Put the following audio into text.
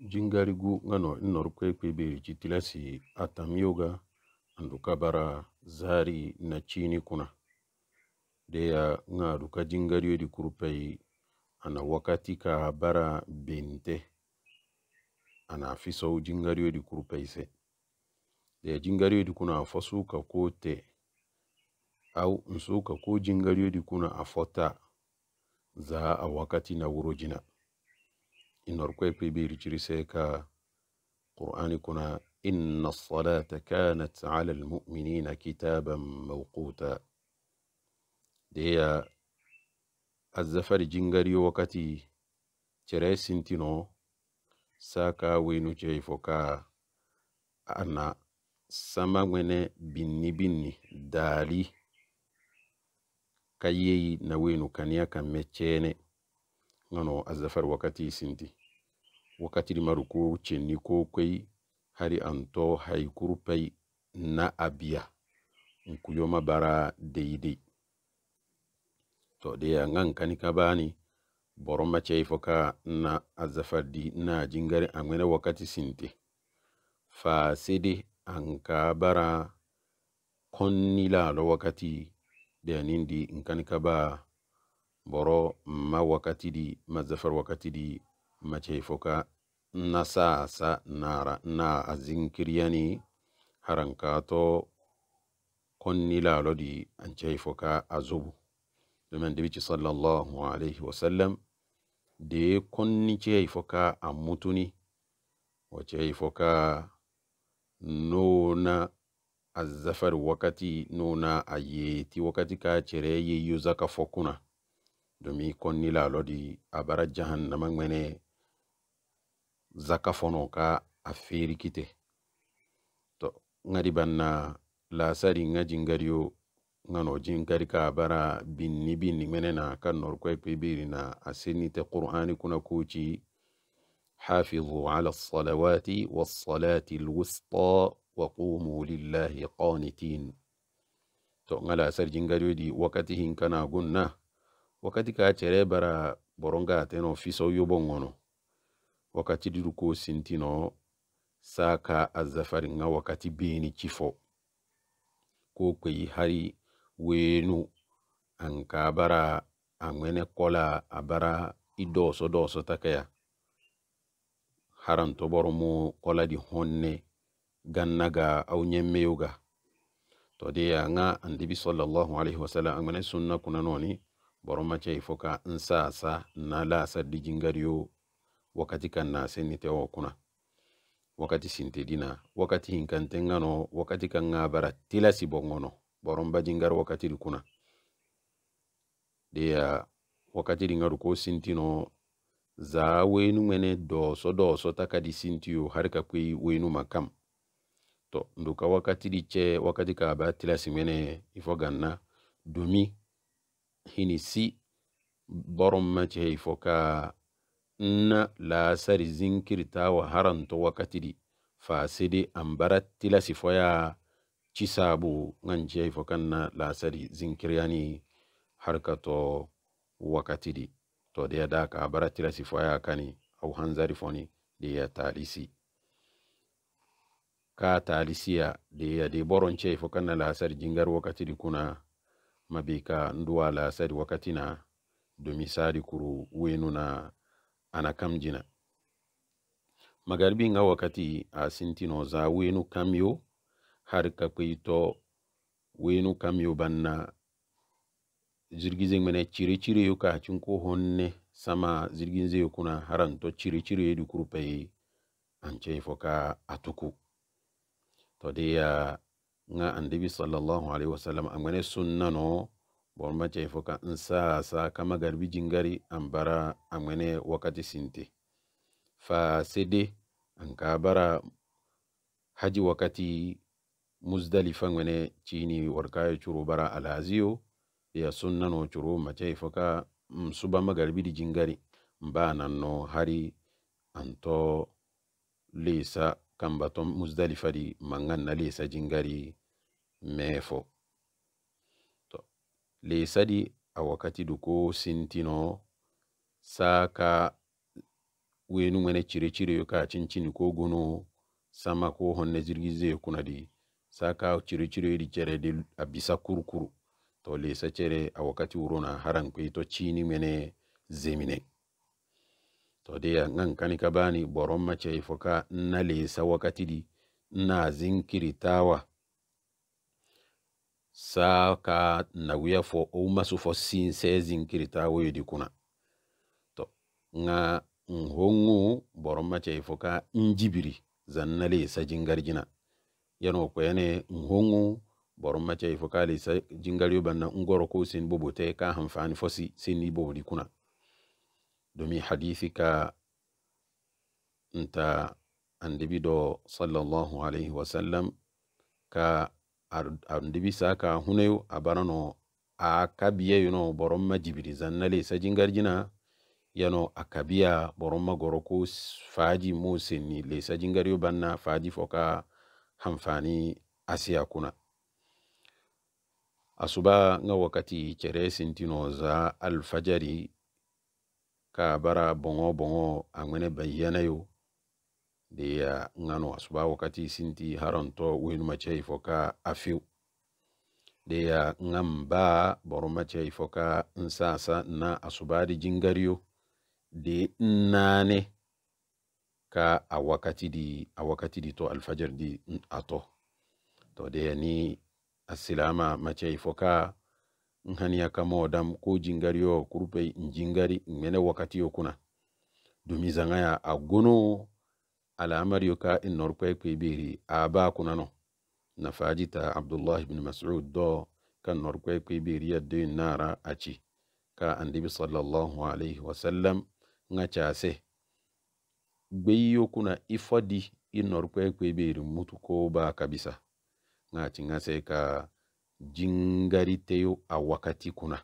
jingarigu nga no inoru tilasi jitilasi atamyoga andukabara bara zari na chini kuna deya nga aduka jingariyo di ana wakati ka bara bente ana afisa jingariyo di kurupai se deya jingariyo dikuna kuna afosu kote au nsuka ko jingariyo kuna afota za wakati na urojina inorkwe pibiri chiriseka qur'ani kuna inna salata kanat ala almu'minina kitaban mawquta deya azzafari jingari wakati chere sintino saka wenu cheifoka ana sama ŋwene binni binni dali ka na wenu kaniya kan nono azafar wakati sinti wakati maru ko cenni ko kai hari anto haikuru pei na abiya nkuyoma bara deidi to de yangan kani ka bani boron macei na azafar di na jingari angwene wakati sinti fa sidi anka bara konnilalo wakati de di nkani ka ba boro ma wakati di ma zafar wakati di ma foka na sa sa nara na a zinkiriyani harankato konni lalo di an foka a zubu domin da bici sallallahu alaihi wasallam da ya konni ce foka a mutuni wace foka nuna a zafar wakati nuna a yeti wakati ka cire yi yi zaka fokuna domi ni la lodi a bara jahannama ŋmɛnɛ zaka fono ka a feeri kite to ŋadi banna lasari ŋa jingariyo ŋa no jinkari ka a bara binni binni ŋmɛnɛ na ka nɔrikɔi kpebiri na a sennite qur'ani kuna kuci حافظوا على الصلوات والصلاة الوسطى وقوموا لله قانتين to ŋa lasari jingariyo di wakati hin kana gunna wakati ka chere bara boronga ateno fiso yobo ngono wakati diruko sintino saka azafari nga wakati beni chifo ko kweyi hari wenu anka bara angwene kola abara idoso doso takaya haran toboro kola di honne gannaga aw ñemmeyoga to de andibi sallallahu alaihi wasallam angwene sunna kunanoni boroma cɛ foka nsasa sa na lasa dijingariyo wakati kan na seni tewo kuna wakati dina wakati hinkantengano wakati kan ga bara tilasi bongono boromba jingar wakati kuna dia wakati dingaru ko sintino za wenu mene doso doso takadi sintiyo harika ka wenu makam to nduka wakati di che wakati ka ba tilasi mene ifo domi hini si borom mace hei fo ka nna laasari zinkiritawa haranto wakkatidi faasidi ambara tilasi foya cisaabu ŋanci hei fo kanna laasari zinkiriyani harkato wakkatidi to deya da ka abara tilasi foya kani au hanzari foni deya talisi ka talisiya deya de boronci hei fo kanna laasari jingari wakkatidi kuna mabika ka la sadi wakati na kuru wenu na ana Magaribi nga wakati asinti ah, no za wenu kamyo har kweito wenu kamyo banna zirgize mene cire cire yuka chunko honne sama zirgize yukuna haranto cire cire di kurpe an atuku Todea nga andibi sallallahu alaihi wasallam amgane sunna no ma cey foka nsa sa kama garbi jingari ambara amgane wakati sinti. fa an anka bara haji wakati muzdalifa ngwene chini warkayo churu bara alaziyo ya sunna no churu macey foka msuba magarbi di jingari mba no hari anto lisa kan bato muzdalifa di mangan na lesa jingari mefo to lesa di a wakati du ko sintino saka wenu mene chire chire yo ka chinchin ko gono sama ko honne zirgize yo kuna di sa chire cire di chere di abisa kurukuru to lesa chere a wakati haran ko to chini mene zemine todiya ngan kanika bani boron mace foka na lesa wakati di na zinkiritawa saka na nawuya fo o masu fo sin sinse zinkiritawa yodi kuna to nga nhongu boron mace foka njibiri zan na lesa jingarjina yano kwene nhongu boron mace foka lesa jingaryo banna ngoro ko sin bobote ka hanfani fosi sin ni bobodi kuna domin hadisi ka nta andibi do sallallahu alaihi wasallam ka andibi sa ka hunayo a barano a kabiya yano boron ma jibiri zannale sa jingarjina yano a kabiya boron ma goro ko faji mo senni le sa jingariyo banna faji foka hamfani asiya kuna asuba nga wakati cere sintino za alfajari ka bara bongo bongo angwene bayyana yo de ya ngano asuba wakati sinti haranto wenu machai foka afiu de ya ngamba boro machai foka nsasa na asuba di jingari jingariyo de nane ka a wakati di a wakati di to alfajar di ato to de ya ni asilama machai foka nhaniya kamo dam ko jingari yo kurupe njingari mene wakati yo kuna dumizanga ya agono ala yo ka in norpe aba kuna no na fajita abdullah ibn mas'ud do kan norpe kwe ya de nara aci ka andibi sallallahu alaihi wa sallam ngacha se yo kuna ifadi inorpe norpe mutu ko ba kabisa ngati ci ka jingariteyo a wakati kuna